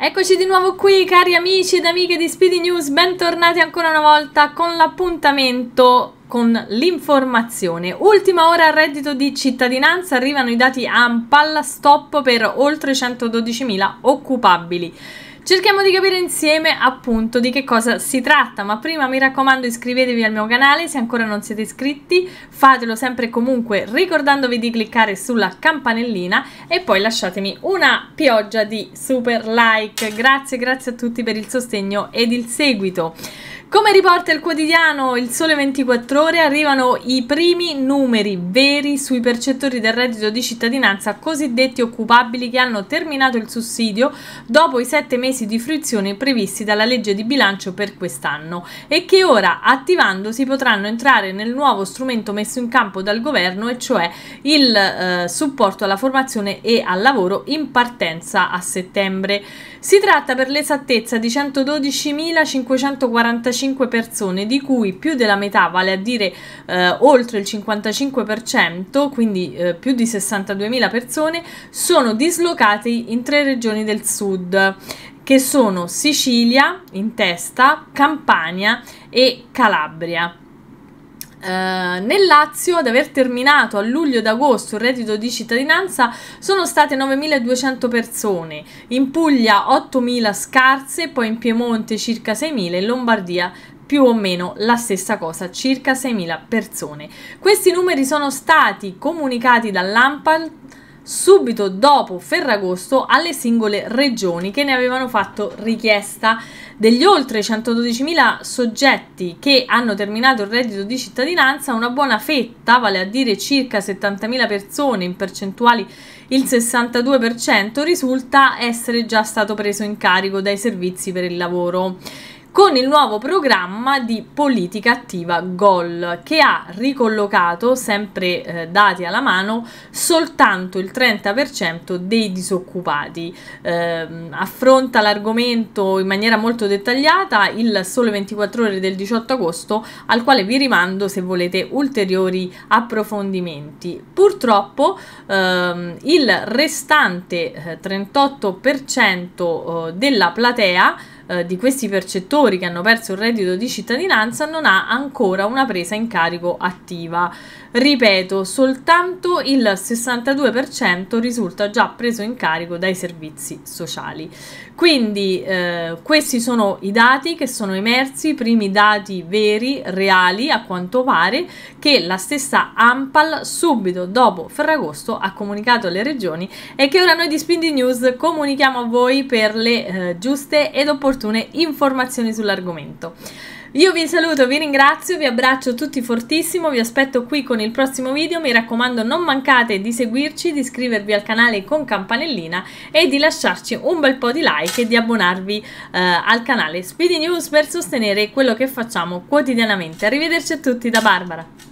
Eccoci di nuovo qui cari amici ed amiche di Speedy News, bentornati ancora una volta con l'appuntamento con l'informazione. Ultima ora al reddito di cittadinanza, arrivano i dati AMPAL, stop per oltre 112.000 occupabili. Cerchiamo di capire insieme appunto di che cosa si tratta, ma prima mi raccomando iscrivetevi al mio canale se ancora non siete iscritti, fatelo sempre e comunque ricordandovi di cliccare sulla campanellina e poi lasciatemi una pioggia di super like. Grazie, grazie a tutti per il sostegno ed il seguito. Come riporta il quotidiano Il Sole 24 Ore, arrivano i primi numeri veri sui percettori del reddito di cittadinanza cosiddetti occupabili che hanno terminato il sussidio dopo i sette mesi di fruizione previsti dalla legge di bilancio per quest'anno e che ora, attivandosi, potranno entrare nel nuovo strumento messo in campo dal governo, e cioè il eh, supporto alla formazione e al lavoro in partenza a settembre. Si tratta per l'esattezza di 112.545 35 persone, di cui più della metà, vale a dire eh, oltre il 55%, quindi eh, più di 62.000 persone, sono dislocate in tre regioni del sud, che sono Sicilia in testa, Campania e Calabria. Eh, nel Lazio, ad aver terminato a luglio ed agosto il reddito di cittadinanza sono state 9.200 persone, in Puglia 8.000 scarse, poi in Piemonte circa 6.000, in Lombardia più o meno la stessa cosa, circa 6.000 persone. Questi numeri sono stati comunicati dall'AMPAL subito dopo Ferragosto alle singole regioni che ne avevano fatto richiesta. Degli oltre 112.000 soggetti che hanno terminato il reddito di cittadinanza, una buona fetta, vale a dire circa 70.000 persone in percentuali il 62%, risulta essere già stato preso in carico dai servizi per il lavoro con il nuovo programma di politica attiva GOL che ha ricollocato, sempre eh, dati alla mano, soltanto il 30% dei disoccupati. Eh, affronta l'argomento in maniera molto dettagliata il Sole 24 ore del 18 agosto al quale vi rimando se volete ulteriori approfondimenti. Purtroppo ehm, il restante 38% eh, della platea eh, di questi percettori che hanno perso il reddito di cittadinanza non ha ancora una presa in carico attiva. Ripeto, soltanto il 62% risulta già preso in carico dai servizi sociali. Quindi eh, questi sono i dati che sono emersi, i primi dati veri, reali a quanto pare, che la stessa AMPAL subito dopo Ferragosto ha comunicato alle regioni e che ora noi di Spindy News comunichiamo a voi per le eh, giuste ed opportune opportune informazioni sull'argomento. Io vi saluto, vi ringrazio, vi abbraccio tutti fortissimo, vi aspetto qui con il prossimo video, mi raccomando non mancate di seguirci, di iscrivervi al canale con campanellina e di lasciarci un bel po' di like e di abbonarvi eh, al canale Speedy News per sostenere quello che facciamo quotidianamente. Arrivederci a tutti da Barbara!